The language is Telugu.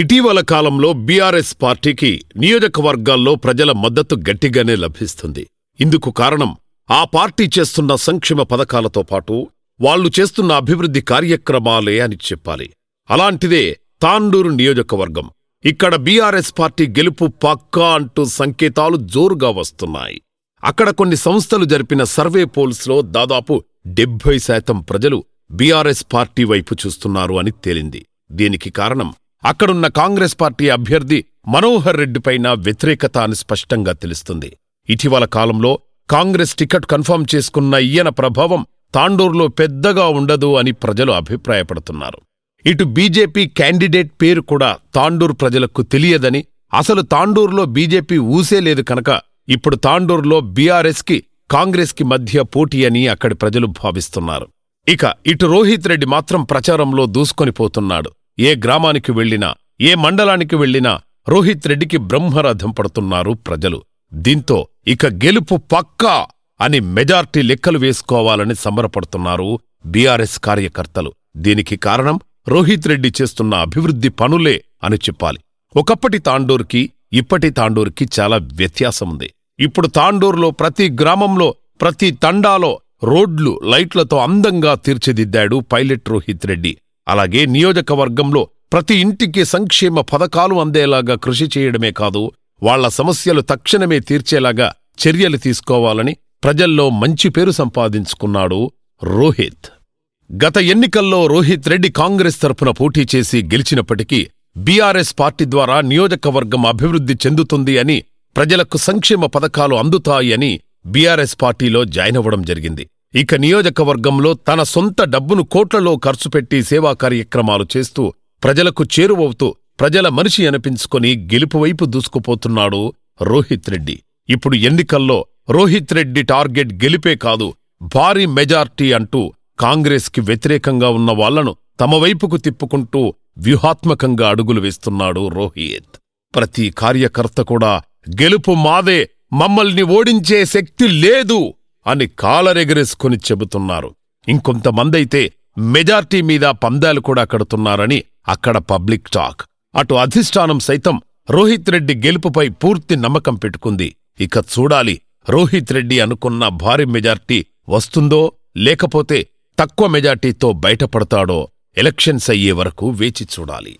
ఇటీవల కాలంలో బీఆర్ఎస్ పార్టీకి నియోజకవర్గాల్లో ప్రజల మద్దతు గట్టిగానే లభిస్తుంది ఇందుకు కారణం ఆ పార్టీ చేస్తున్న సంక్షేమ పథకాలతో పాటు వాళ్లు చేస్తున్న అభివృద్ధి కార్యక్రమాలే అని చెప్పాలి అలాంటిదే తాండూరు నియోజకవర్గం ఇక్కడ బీఆర్ఎస్ పార్టీ గెలుపు పక్కా అంటూ సంకేతాలు జోరుగా వస్తున్నాయి అక్కడ కొన్ని సంస్థలు జరిపిన సర్వే పోల్స్లో దాదాపు డెబ్బై శాతం ప్రజలు బీఆర్ఎస్ పార్టీ వైపు చూస్తున్నారు అని తేలింది దీనికి కారణం అక్కడున్న కాంగ్రెస్ పార్టీ అభ్యర్థి మనోహర్ రెడ్డిపైన వ్యతిరేకత అని స్పష్టంగా తెలుస్తుంది ఇటీవల కాలంలో కాంగ్రెస్ టికెట్ కన్ఫర్మ్ చేసుకున్న ఈయన ప్రభావం తాండూరులో పెద్దగా ఉండదు అని ప్రజలు అభిప్రాయపడుతున్నారు ఇటు బీజేపీ క్యాండిడేట్ పేరు కూడా తాండూర్ ప్రజలకు తెలియదని అసలు తాండూరులో బీజేపీ ఊసేలేదు కనుక ఇప్పుడు తాండూరులో బీఆర్ఎస్కి కాంగ్రెస్కి మధ్య పోటీ అని అక్కడి ప్రజలు భావిస్తున్నారు ఇక ఇటు రోహిత్ రెడ్డి మాత్రం ప్రచారంలో దూసుకొని పోతున్నాడు ఏ గ్రామానికి వెళ్లినా ఏ మండలానికి వెళ్లినా రోహిత్ రెడ్డికి బ్రహ్మరథం పడుతున్నారు ప్రజలు దీంతో ఇక గెలుపు పక్కా అని మెజార్టీ లెక్కలు వేసుకోవాలని సంబరపడుతున్నారు బీఆర్ఎస్ కార్యకర్తలు దీనికి కారణం రోహిత్ రెడ్డి చేస్తున్న అభివృద్ధి పనులే అని చెప్పాలి ఒకప్పటి తాండూర్కి ఇప్పటి తాండూర్కి చాలా వ్యత్యాసముంది ఇప్పుడు తాండూర్లో ప్రతి గ్రామంలో ప్రతి తండాలో రోడ్లు లైట్లతో అందంగా తీర్చిదిద్దాడు పైలట్ రోహిత్ రెడ్డి అలాగే నియోజకవర్గంలో ప్రతి ఇంటికి సంక్షేమ పథకాలు అందేలాగా కృషి చేయడమే కాదు వాళ్ల సమస్యలు తక్షణమే తీర్చేలాగా చర్యలు తీసుకోవాలని ప్రజల్లో మంచి పేరు సంపాదించుకున్నాడు రోహిత్ గత ఎన్నికల్లో రోహిత్ రెడ్డి కాంగ్రెస్ తరఫున పోటీ చేసి గెలిచినప్పటికీ బీఆర్ఎస్ పార్టీ ద్వారా నియోజకవర్గం అభివృద్ధి చెందుతుంది అని ప్రజలకు సంక్షేమ పథకాలు అందుతాయని బీఆర్ఎస్ పార్టీలో జాయిన్ అవ్వడం జరిగింది ఇక నియోజకవర్గంలో తన సొంత డబ్బును కోట్లలో ఖర్చుపెట్టి సేవా కార్యక్రమాలు చేస్తూ ప్రజలకు చేరువవుతూ ప్రజల మనిషి అనిపించుకొని గెలుపువైపు దూసుకుపోతున్నాడు రోహిత్ రెడ్డి ఇప్పుడు ఎన్నికల్లో రోహిత్ రెడ్డి టార్గెట్ గెలిపే కాదు భారీ మెజార్టీ అంటూ కాంగ్రెస్కి వ్యతిరేకంగా ఉన్న వాళ్లను తమ వైపుకు తిప్పుకుంటూ వ్యూహాత్మకంగా అడుగులు వేస్తున్నాడు రోహిత్ ప్రతి కార్యకర్త కూడా గెలుపు మాదే మమ్మల్ని ఓడించే శక్తి లేదు అని కాలరెగరేసుకుని చెబుతున్నారు ఇంకొంతమందైతే మెజార్టీ మీద పందాలు కూడా కడుతున్నారని అక్కడ పబ్లిక్ టాక్ అటు అధిష్టానం సైతం రోహిత్ రెడ్డి గెలుపుపై పూర్తి నమ్మకం పెట్టుకుంది ఇక చూడాలి రోహిత్ రెడ్డి అనుకున్న భారీ మెజార్టీ వస్తుందో లేకపోతే తక్కువ మెజార్టీతో బయటపడతాడో ఎలక్షన్స్ అయ్యే వరకు వేచి చూడాలి